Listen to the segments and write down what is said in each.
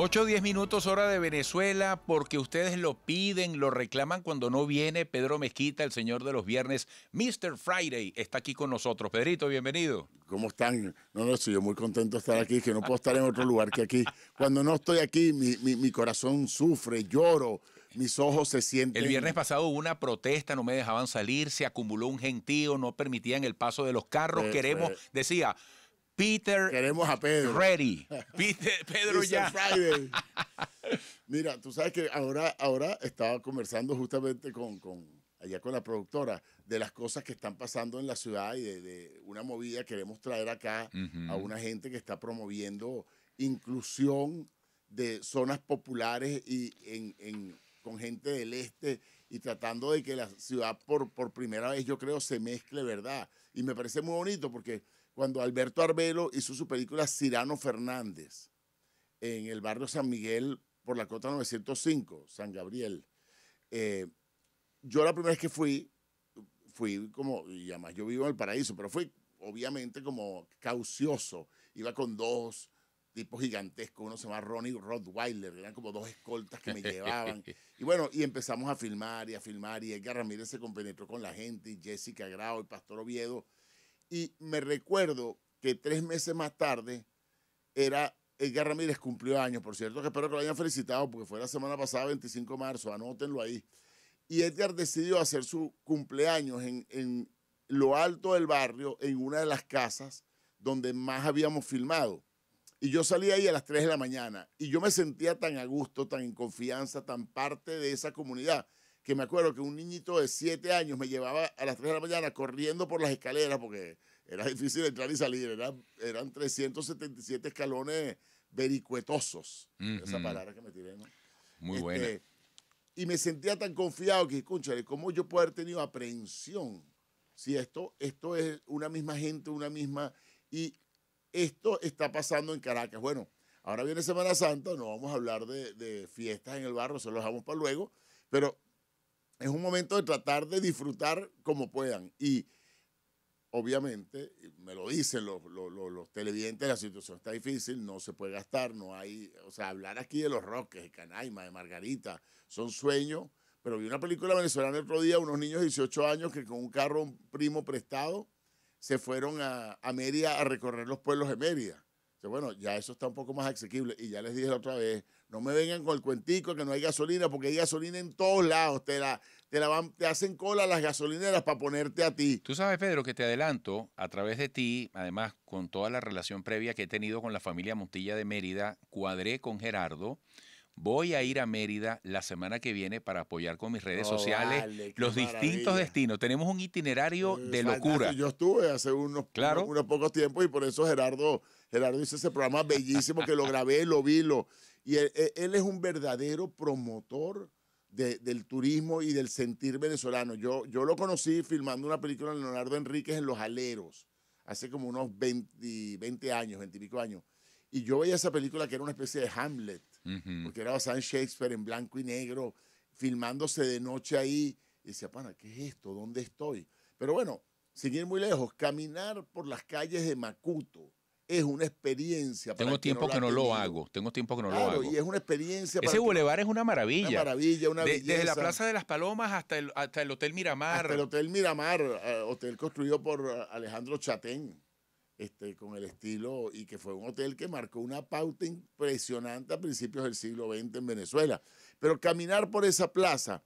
8 o 10 minutos hora de Venezuela, porque ustedes lo piden, lo reclaman cuando no viene Pedro Mezquita, el señor de los viernes, Mr. Friday, está aquí con nosotros. Pedrito, bienvenido. ¿Cómo están? No, no, estoy yo muy contento de estar aquí, que no puedo estar en otro lugar que aquí. Cuando no estoy aquí, mi, corazón sufre, lloro, mis ojos se sienten... El viernes pasado hubo una protesta, no me dejaban salir, se acumuló un gentío, no permitían el paso de los carros. Queremos, decía Peter. Queremos a Pedro. Ready. Peter, Pedro ya. Friday. Mira, tú sabes que ahora, ahora estaba conversando justamente con, con, allá con la productora de las cosas que están pasando en la ciudad y de, una movida queremos traer acá a una gente que está promoviendo inclusión de zonas populares y en, en, con gente del este y tratando de que la ciudad por, por primera vez, yo creo, se mezcle, ¿verdad? Y me parece muy bonito porque cuando Alberto Arbelo hizo su película Cirano Fernández en el barrio San Miguel por la cota 905, San Gabriel. Eh, yo la primera vez que fui, fui como, y además yo vivo en el paraíso, pero fui obviamente como caucioso. Iba con dos tipos gigantescos, uno se llama Ronnie Rottweiler, eran como dos escoltas que me llevaban. Y bueno, y empezamos a filmar y a filmar, y Edgar Ramírez se compenetró con la gente, y Jessica Grau, y Pastor Oviedo. Y me recuerdo que tres meses más tarde era Edgar Ramírez cumplió años, por cierto, que espero que lo hayan felicitado porque fue la semana pasada, 25 de marzo, anótenlo ahí. Y Edgar decidió hacer su cumpleaños en, lo alto del barrio, en una de las casas donde más habíamos filmado. Y yo salí ahí a las 3 de la mañana y yo me sentía tan a gusto, tan en confianza, tan parte de esa comunidad que me acuerdo que un niñito de 7 años me llevaba a las 3 de la mañana corriendo por las escaleras porque era difícil entrar y salir, eran, 377 escalones vericuetosos, esa palabra que me tiré. Muy este, buena. Y me sentía tan confiado que, escúchale, ¿cómo yo puedo haber tenido aprehensión? Si esto, esto es una misma gente, una misma... Y esto está pasando en Caracas. Bueno, ahora viene Semana Santa, no vamos a hablar de, de fiestas en el barro, se lo dejamos para luego, pero es un momento de tratar de disfrutar como puedan. Y obviamente, me lo dicen los, televidentes, la situación está difícil, no se puede gastar, no hay, o sea, hablar aquí de los Roques, de Canaima, de Margarita, son sueños, pero vi una película venezolana el otro día, unos niños de 18 años que con un carro primo prestado se fueron a, a Mérida a recorrer los pueblos de Mérida bueno, ya eso está un poco más asequible. Y ya les dije la otra vez, no me vengan con el cuentico que no hay gasolina, porque hay gasolina en todos lados. Te la, te la te hacen cola las gasolineras para ponerte a ti. Tú sabes, Pedro, que te adelanto, a través de ti, además con toda la relación previa que he tenido con la familia Montilla de Mérida, cuadré con Gerardo. Voy a ir a Mérida la semana que viene para apoyar con mis redes oh, sociales los distintos destinos. Tenemos un itinerario de locura. Yo estuve hace unos, unos, pocos tiempos y por eso Gerardo, Gerardo hizo ese programa bellísimo que lo grabé, lo vi, lo, y él, es un verdadero promotor. del turismo y del sentir venezolano. Yo, yo lo conocí filmando una película de Leonardo Enríquez en Los Aleros, hace como unos 20, 20 años, 20 y pico años. Y yo veía esa película que era una especie de Hamlet, porque era basada Shakespeare, en blanco y negro, filmándose de noche ahí. Y decía, pana, ¿qué es esto? ¿Dónde estoy? Pero bueno, sin ir muy lejos, caminar por las calles de Macuto es una experiencia. Tengo tiempo que no, lo hago, tengo tiempo que no lo hago. Y es una experiencia. Ese bulevar es una maravilla. Una maravilla, una belleza. Desde la Plaza de las Palomas hasta el, hasta el Hotel Miramar. Hasta el Hotel Miramar, eh, hotel construido por eh, Alejandro Chatén. Este, con el estilo y que fue un hotel que marcó una pauta impresionante a principios del siglo XX en Venezuela. Pero caminar por esa plaza,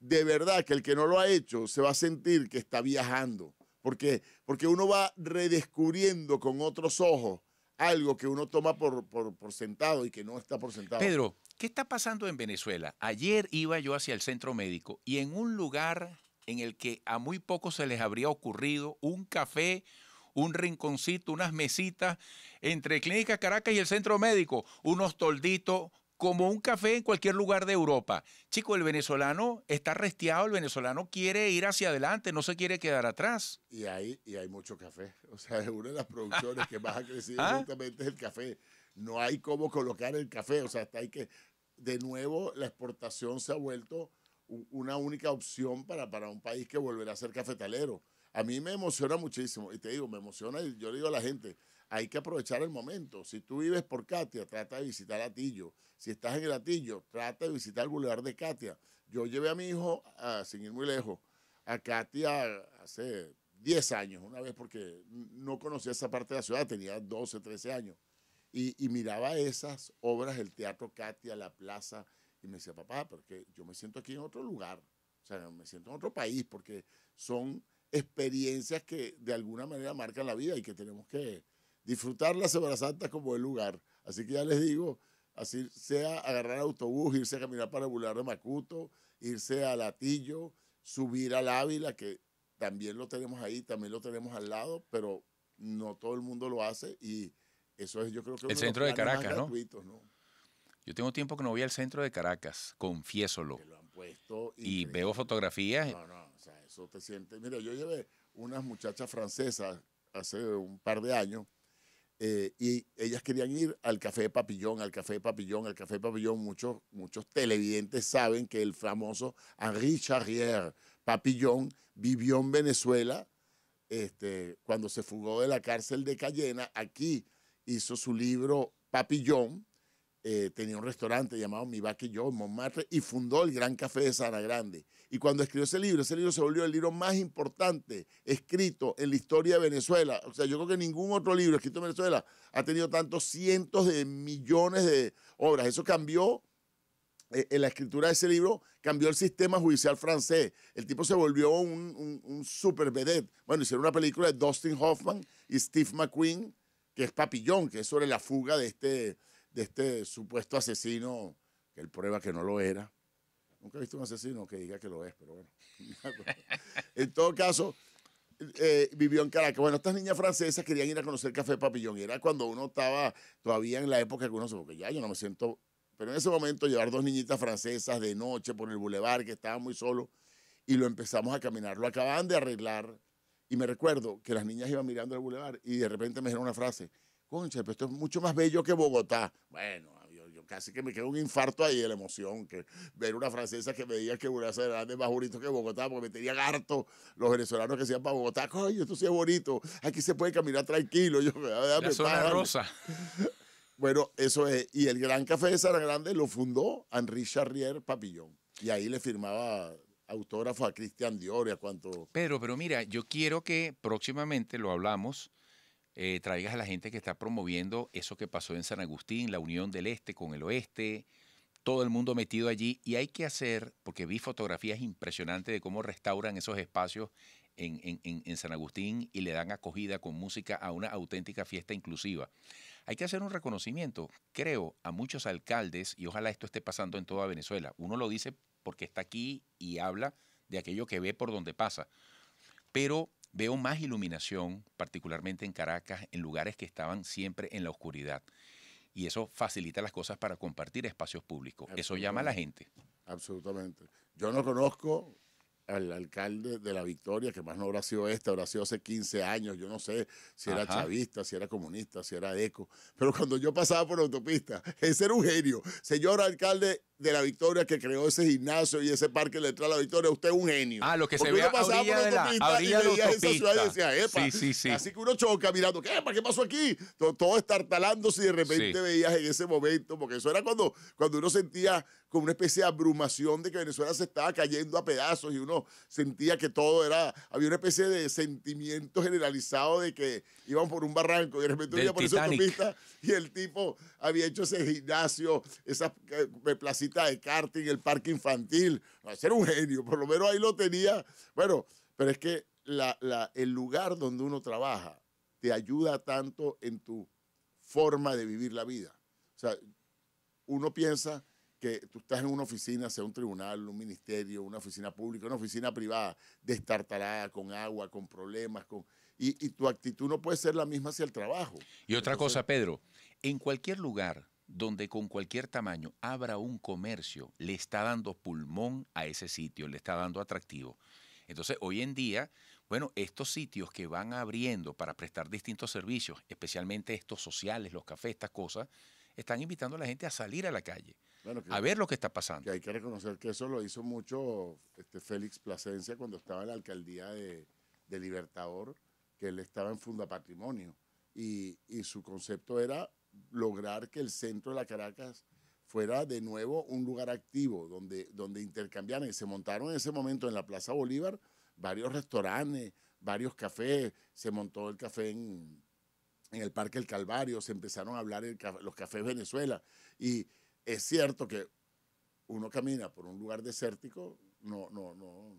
de verdad que el que no lo ha hecho se va a sentir que está viajando, porque, porque uno va redescubriendo con otros ojos algo que uno toma por, por sentado y que no está por sentado. Pedro, ¿qué está pasando en Venezuela? Ayer iba yo hacia el centro médico y en un lugar en el que a muy pocos se les habría ocurrido un café un rinconcito, unas mesitas entre Clínica Caracas y el Centro Médico, unos tolditos, como un café en cualquier lugar de Europa. Chico, el venezolano está restiado, el venezolano quiere ir hacia adelante, no se quiere quedar atrás. Y hay, y hay mucho café. O sea, es una de las producciones que más ha crecido ¿Ah? justamente es el café. No hay cómo colocar el café. O sea, hasta hay que. De nuevo, la exportación se ha vuelto una única opción para, para un país que volverá a ser cafetalero a mí me emociona muchísimo. Y te digo, me emociona y yo digo a la gente, hay que aprovechar el momento. Si tú vives por Katia, trata de visitar Atillo. Si estás en el Atillo, trata de visitar el Boulevard de Katia. Yo llevé a mi hijo, a, sin ir muy lejos, a Katia hace 10 años, una vez porque no conocía esa parte de la ciudad, tenía 12, 13 años. Y, y miraba esas obras, el Teatro Katia, la plaza, y me decía, papá, porque yo me siento aquí en otro lugar. O sea, me siento en otro país porque son experiencias que de alguna manera marcan la vida y que tenemos que disfrutar la Semana Santa como el lugar. Así que ya les digo, así sea agarrar autobús, irse a caminar para el Boulevard de Macuto, irse a Latillo, subir al Ávila, que también lo tenemos ahí, también lo tenemos al lado, pero no todo el mundo lo hace y eso es yo creo que... El centro de, Caracas, ¿no? Yo tengo tiempo que no voy al centro de Caracas, confieso y veo fotografías te Mira, yo llevé unas muchachas francesas hace un par de años eh, y ellas querían ir al Café Papillón, al Café Papillón, al Café Papillón. Muchos, muchos televidentes saben que el famoso Henri Charrière Papillón vivió en Venezuela este, cuando se fugó de la cárcel de Cayena. Aquí hizo su libro Papillón eh, tenía un restaurante llamado Mi Vaca y Yo en Montmartre y fundó el Gran Café de sara Grande. Y cuando escribió ese libro, ese libro se volvió el libro más importante escrito en la historia de Venezuela. O sea, yo creo que ningún otro libro escrito en Venezuela ha tenido tantos cientos de millones de obras. Eso cambió eh, en la escritura de ese libro cambió el sistema judicial francés. El tipo se volvió un, un, super vedette. Bueno, hicieron una película de Dustin Hoffman y Steve McQueen, que es Papillón, que es sobre la fuga de este de este supuesto asesino, que él prueba que no lo era. Nunca he visto un asesino que diga que lo es, pero bueno. en todo caso, eh, vivió en Caracas. Bueno, estas niñas francesas querían ir a conocer Café Papillón. Era cuando uno estaba todavía en la época que uno se, porque ya yo no me siento. Pero en ese momento llevar dos niñitas francesas de noche por el bulevar, que estaba muy solo, y lo empezamos a caminar. Lo acababan de arreglar. Y me recuerdo que las niñas iban mirando el bulevar y de repente me dijeron una frase concha, pero esto es mucho más bello que Bogotá. Bueno, yo, casi que me quedo un infarto ahí de la emoción, que ver una francesa que me diga que Buenos Grande es más bonito que Bogotá, porque me tenía harto los venezolanos que decían para Bogotá, coño, esto sí es bonito, aquí se puede caminar tranquilo. Yo, la zona rosa. bueno, eso es. Y el Gran Café de Sara Grande lo fundó Henri Charrier Papillon. Y ahí le firmaba autógrafo a Cristian Dior y a cuanto... Pero, pero mira, yo quiero que próximamente lo hablamos eh, traigas a la gente que está promoviendo eso que pasó en San Agustín, la unión del este con el oeste, todo el mundo metido allí. Y hay que hacer, porque vi fotografías impresionantes de cómo restauran esos espacios en, en, San Agustín y le dan acogida con música a una auténtica fiesta inclusiva. Hay que hacer un reconocimiento, creo, a muchos alcaldes, y ojalá esto esté pasando en toda Venezuela. Uno lo dice porque está aquí y habla de aquello que ve por donde pasa. Pero Veo más iluminación, particularmente en Caracas, en lugares que estaban siempre en la oscuridad. Y eso facilita las cosas para compartir espacios públicos. Eso llama a la gente. Absolutamente. Yo no conozco al alcalde de la Victoria, que más no habrá sido esta, habrá sido hace 15 años, yo no sé si era chavista, si era comunista, si era eco, pero cuando yo pasaba por la autopista, ese era un genio. Señor alcalde de la Victoria que creó ese gimnasio y ese parque letral de la Victoria, usted es un genio. Ah, lo que se ve por la, autopista Esa ciudad y decía, Epa. Así que uno choca mirando, ¿qué, ¿qué pasó aquí? Todo, todo estartalándose y de repente veías en ese momento, porque eso era cuando, cuando uno sentía como una especie de abrumación de que Venezuela se estaba cayendo a pedazos y uno sentía que todo era, había una especie de sentimiento generalizado de que iban por un barranco y de repente iba por esa y el tipo había hecho ese gimnasio, esa eh, placita de karting, el parque infantil. va a era un genio, por lo menos ahí lo tenía. Bueno, pero es que la, el lugar donde uno trabaja te ayuda tanto en tu forma de vivir la vida. O sea, uno piensa que tú estás en una oficina, sea un tribunal, un ministerio, una oficina pública, una oficina privada, destartalada, con agua, con problemas, con... Y, tu actitud no puede ser la misma hacia el trabajo. Y otra cosa, Pedro, en cualquier lugar donde con cualquier tamaño abra un comercio, le está dando pulmón a ese sitio, le está dando atractivo. Entonces, hoy en día, bueno, estos sitios que van abriendo para prestar distintos servicios, especialmente estos sociales, los cafés, estas cosas, están invitando a la gente a salir a la calle a ver lo que está pasando. Que hay que reconocer que eso lo hizo mucho este, Félix Plasencia cuando estaba en la alcaldía de, de Libertador, que él estaba en Funda Patrimonio. Y, y, su concepto era lograr que el centro de la Caracas fuera de nuevo un lugar activo donde, donde intercambiaran y se montaron en ese momento en la Plaza Bolívar varios restaurantes, varios cafés, se montó el café en, en el Parque del Calvario, se empezaron a hablar los cafés Venezuela y, es cierto que uno camina por un lugar desértico, no, no, no,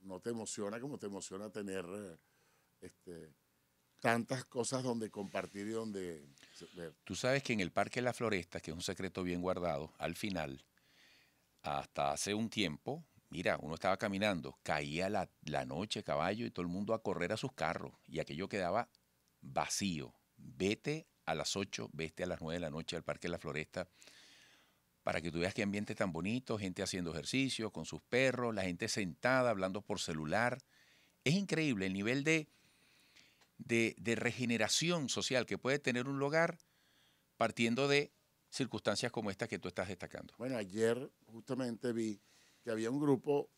no te emociona como te emociona tener eh, este, tantas cosas donde compartir y donde ver. Tú sabes que en el Parque de la Floresta, que es un secreto bien guardado, al final, hasta hace un tiempo, mira, uno estaba caminando, caía la, la noche caballo y todo el mundo a correr a sus carros y aquello quedaba vacío. Vete a las 8, vete a las 9 de la noche al Parque de la Floresta para que tú veas qué ambiente tan bonito, gente haciendo ejercicio con sus perros, la gente sentada hablando por celular. Es increíble el nivel de, de, regeneración social que puede tener un lugar partiendo de circunstancias como estas que tú estás destacando. Bueno, ayer justamente vi que había un grupo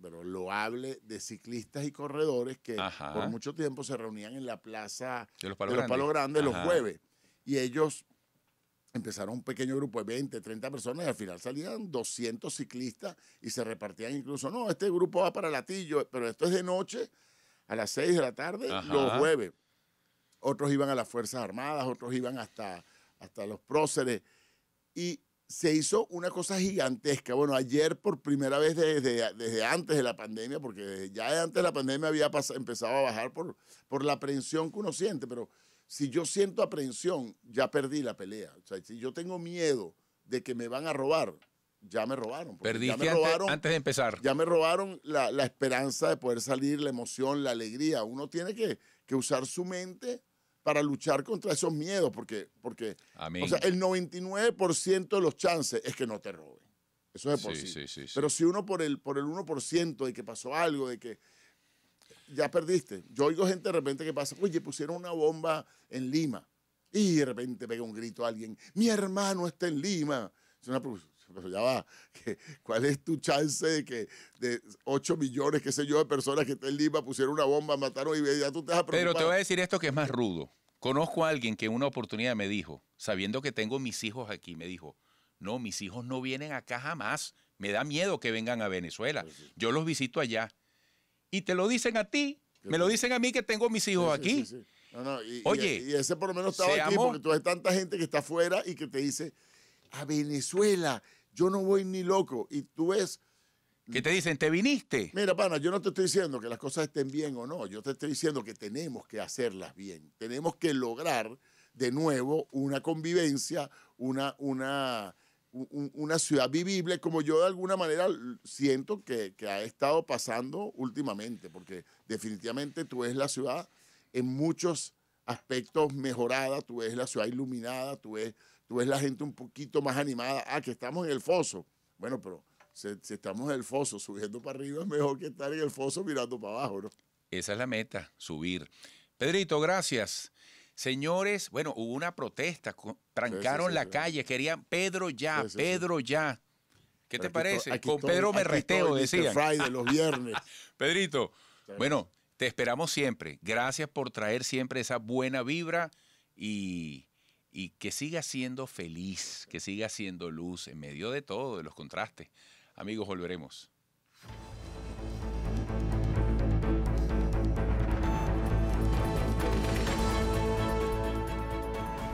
pero hable, de ciclistas y corredores que por mucho tiempo se reunían en la plaza de los Palos, de los Palos Grandes, los jueves. Y ellos empezaron un pequeño grupo de 20, 30 personas y al final salían 200 ciclistas y se repartían incluso, no, este grupo va para Latillo, pero esto es de noche, a las 6 de la tarde, los jueves. Otros iban a las Fuerzas Armadas, otros iban hasta, hasta los próceres. Y se hizo una cosa gigantesca. Bueno, ayer por primera vez desde, desde antes de la pandemia, porque ya antes de la pandemia había empezado a bajar por, por la aprensión que uno siente, pero si yo siento aprehensión, ya perdí la pelea. O sea, si yo tengo miedo de que me van a robar, ya me robaron. Perdiste ya me robaron, antes, de empezar. Ya me robaron la, esperanza de poder salir, la emoción, la alegría. Uno tiene que, usar su mente para luchar contra esos miedos, porque, porque el 99% de los chances es que no te roben. Eso es posible. Sí, Pero si uno por el, por el 1% de que pasó algo, de que ya perdiste. Yo oigo gente de repente que pasa, oye, pusieron una bomba en Lima. Y de repente pega un grito a alguien, mi hermano está en Lima. Es una pero ya va, ¿cuál es tu chance de que de 8 millones, qué sé yo, de personas que están en Lima pusieron una bomba, mataron y ya tú te vas a Pero te voy a decir esto que es más rudo. Conozco a alguien que en una oportunidad me dijo, sabiendo que tengo mis hijos aquí, me dijo, no, mis hijos no vienen acá jamás, me da miedo que vengan a Venezuela, pues yo los visito allá y te lo dicen a ti, me lo dicen a mí que tengo mis hijos aquí. no, Oye, y, ese por lo menos estaba aquí porque tú ves tanta gente que está afuera y que te dice, a Venezuela, yo no voy ni loco. Y tú ves... Que te dicen, te viniste. Mira, pana, yo no te estoy diciendo que las cosas estén bien o no, yo te estoy diciendo que tenemos que hacerlas bien, tenemos que lograr de nuevo una convivencia, una, una, una ciudad vivible, como yo de alguna manera siento que, que, ha estado pasando últimamente, porque definitivamente tú ves la ciudad en muchos aspectos mejorada, tú ves la ciudad iluminada, tú ves, tú la gente un poquito más animada. Ah, que estamos en el foso. Bueno, pero si, estamos en el foso subiendo para arriba es mejor que estar en el foso mirando para abajo, ¿no? Esa es la meta, subir. Pedrito, gracias. Señores, bueno, hubo una protesta, trancaron la calle, querían Pedro ya, Pedro ya. ¿Qué te parece? Con Pedro me reteo, decían. los viernes. Pedrito, bueno, te esperamos siempre. Gracias por traer siempre esa buena vibra y, y que siga siendo feliz, que siga siendo luz en medio de todo, de los contrastes. Amigos, volveremos.